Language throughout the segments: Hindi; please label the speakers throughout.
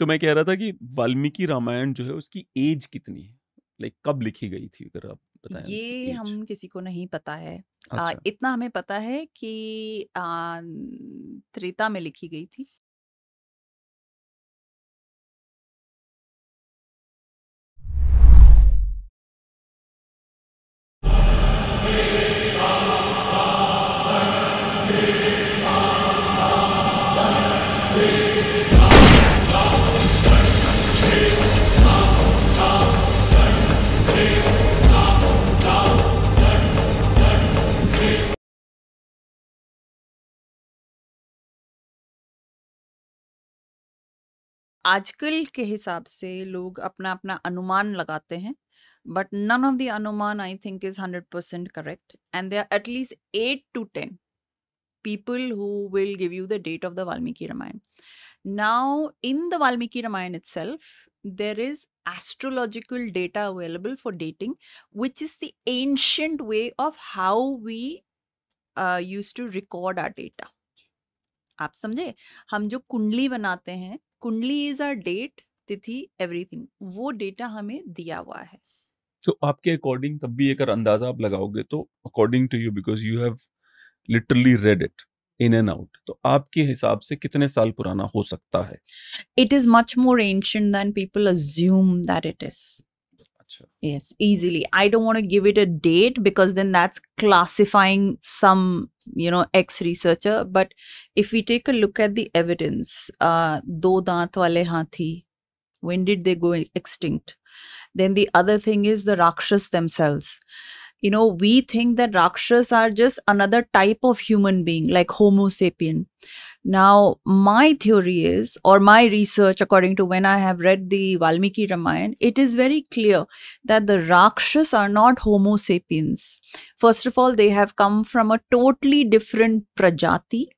Speaker 1: तो मैं कह रहा था कि वाल्मीकि रामायण जो है उसकी एज कितनी है लाइक कब लिखी गई थी अगर आप बताएं ये हम किसी को नहीं पता है अच्छा। आ, इतना हमें पता है कि आ, त्रेता में लिखी गई थी आजकल के हिसाब से लोग अपना अपना अनुमान लगाते हैं बट नन ऑफ द अनुमान I think is hundred percent correct and they are at least eight to ten people who will give you the date of the Valmiki Ramayan now in the Valmiki Ramayan itself there is astrological data available for dating which is the ancient way of how we use to record our data आप समझे हम जो कुंडली बनाते हैं kundli is our date tithi everything वो डेटा हमें दिया हुआ है तो so, आपके अकॉर्डिंग तब भी एक अंदाजा आप लगाओगे तो according to you because you have literally read it in and out तो आपके हिसाब से कितने साल पुराना हो सकता है it is much more ancient than people assume that it is Gotcha. Yes, easily. I don't want to give it a date because then that's classifying some, you know, ex researcher. But if we take a look at the evidence, uh, do daant hathi, when did they go extinct? Then the other thing is the Rakshas themselves. You know, we think that Rakshas are just another type of human being, like Homo sapien. Now, my theory is, or my research, according to when I have read the Valmiki Ramayana, it is very clear that the Rakshas are not Homo sapiens. First of all, they have come from a totally different prajati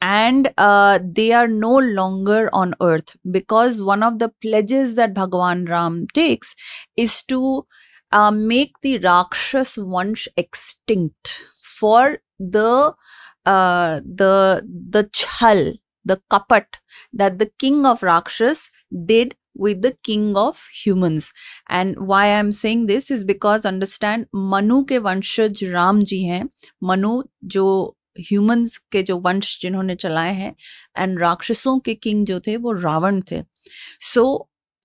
Speaker 1: and uh, they are no longer on earth because one of the pledges that Bhagavan Ram takes is to uh, make the Rakshas once extinct for the uh, the the chhal, the kapat that the king of Rakshas did with the king of humans. And why i am saying this is because understand Manu ke vanshaj ram ji हैं manu jo humans ke jo vansh jinhone chalaye हैं and राक्षसों ke king jo the wo ravan the so,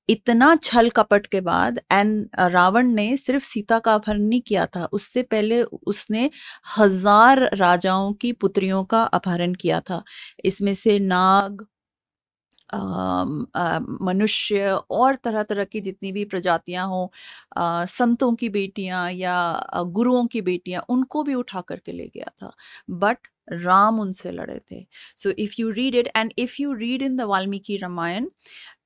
Speaker 1: इतना छल कपट के बाद एंड रावण ने सिर्फ सीता का अपहरण नहीं किया था उससे पहले उसने हजार राजाओं की पुत्रियों का अपहरण किया था इसमें से नाग मनुष्य और तरह तरह की जितनी भी प्रजातियां हों संतों की बेटियां या गुरुओं की बेटियां उनको भी उठा करके ले गया था बट राम उनसे लड़े थे so if you read it and if you read in the Valmiki Ramayan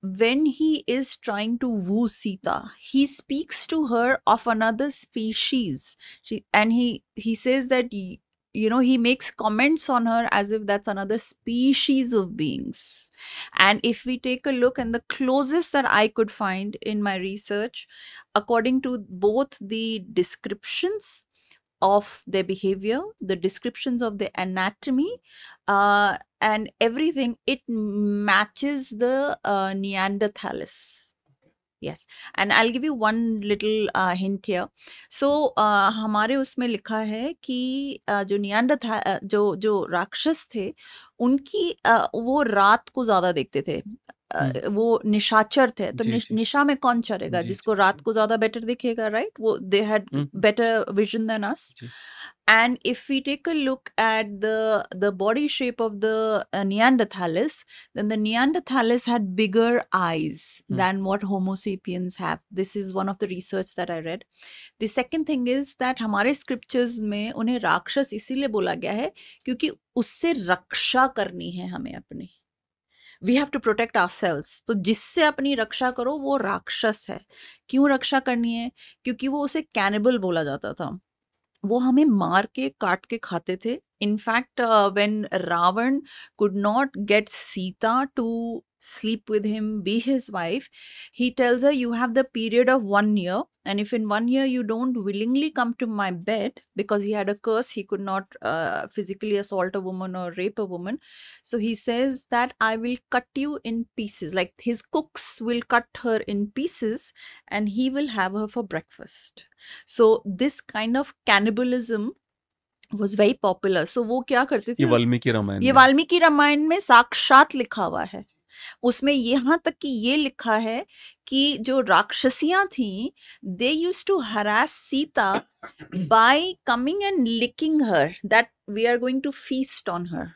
Speaker 1: when he is trying to woo Sita, he speaks to her of another species. She, and he, he says that, he, you know, he makes comments on her as if that's another species of beings. And if we take a look, and the closest that I could find in my research, according to both the descriptions of their behavior, the descriptions of the anatomy, uh, and everything. It matches the uh, Neanderthalis. Yes and I give you one little hint here so हमारे उसमें लिखा है कि uh, जो नियांड था जो जो राक्षस थे उनकी uh, वो रात को ज़्यादा देखते थे वो निशाचर थे तो जी, निश, निशा में कौन चरेगा जिसको रात को ज्यादा बेटर दिखेगा राइट वो they had better vision than us and if we take a look at the the body shape of the Neanderthalis then the Neanderthalis had bigger eyes than what homo sapiens have this is one of the research that I read the second thing is that हमारे स्क्रिप्चर्स में उन्हें राक्षस इसीलिए बोला गया है क्योंकि उससे रक्षा करनी है हमें अपनी we have to protect ourselves तो जिससे अपनी रक्षा करो वो राक्षस है क्यों रक्षा करनी है क्योंकि वो उसे कैनिबल बोला जाता था वो हमें मार के काट के खाते थे in fact when Ravan could not get Sita to sleep with him, be his wife. He tells her, You have the period of one year, and if in one year you don't willingly come to my bed, because he had a curse, he could not uh, physically assault a woman or rape a woman. So he says that I will cut you in pieces. Like his cooks will cut her in pieces, and he will have her for breakfast. So this kind of cannibalism was very popular so वो क्या करते थे ये वाल्मीकि रामायण ये वाल्मीकि रामायण में साक्षात लिखा हुआ है उसमें यहाँ तक कि ये लिखा है कि जो राक्षसियां थी they use to harass Sita by coming and licking her that we are going to feast on her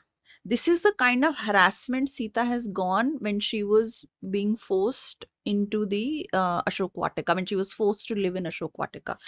Speaker 1: this is the kind of harassment Sita has gone when she was being forced into the Ashok Vatika. I mean, she was forced to live in